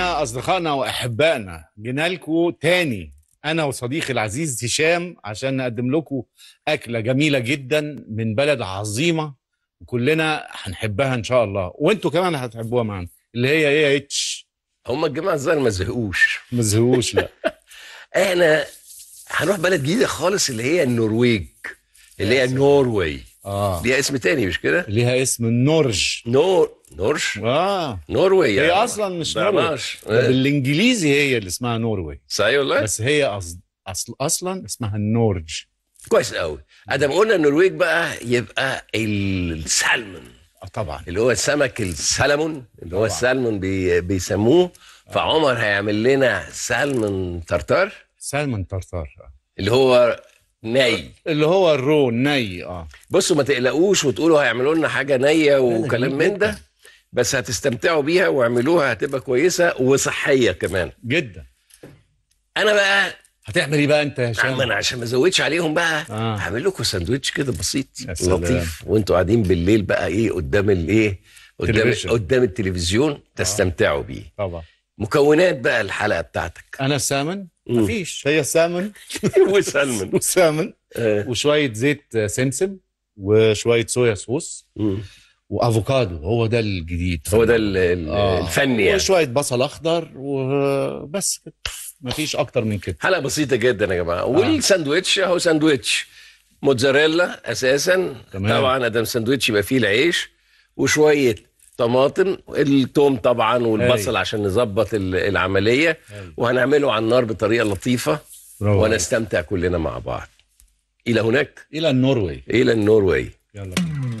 يا أصدقائنا وأحبائنا جينا لكم تاني أنا وصديقي العزيز هشام عشان نقدم لكم أكلة جميلة جدا من بلد عظيمة كلنا هنحبها إن شاء الله وأنتوا كمان هتحبوها معانا اللي هي إيه اتش هم الجماعة الزهر ما زهقوش ما زهقوش لا احنا هنروح بلد جديدة خالص اللي هي النرويج اللي هي نوروي اه ليها اسم تاني مش كده؟ ليها اسم النورج نور نورش اه نوروي هي يعني. اصلا مش نوروي إيه؟ بالانجليزي هي اللي اسمها نوروي صحيح والله بس هي أصل اصلا اسمها النورج كويس قوي ادم قلنا النرويج بقى يبقى السالمون آه، طبعا اللي هو السمك السلمون اللي هو السالمون بي بيسموه فعمر هيعمل لنا سالمون ترتار سالمون ترتار آه. اللي هو ني اللي هو الرو ني اه بصوا ما تقلقوش وتقولوا هيعملوا لنا حاجه نيه وكلام من ده بس هتستمتعوا بيها واعملوها هتبقى كويسه وصحيه كمان جدا انا بقى هتعمل ايه بقى انت يا هشام؟ انا عشان ما ازودش عليهم بقى آه. هعمل لكم ساندوتش كده بسيط لطيف وانتوا قاعدين بالليل بقى ايه قدام الايه قدام تلفزيون. قدام التلفزيون تستمتعوا بيه طبعا مكونات بقى الحلقه بتاعتك انا السامن مفيش هي السامن وسلمن وسامن آه. وشويه زيت سمسم وشويه صويا صوص وافوكادو هو ده الجديد هو ده آه. الفني آه. يعني وشويه بصل اخضر وبس كده مفيش اكتر من كده حلقه بسيطه جدا يا جماعه آه. والساندويتش اهو ساندويتش موتزاريلا اساسا تمام. طبعا ده ساندويتش يبقى فيه العيش وشويه طماطم التوم طبعا والبصل هاي. عشان نظبط العمليه هاي. وهنعمله على النار بطريقه لطيفه ونستمتع كلنا مع بعض الى هناك الى النرويج الى النرويج يلا بينا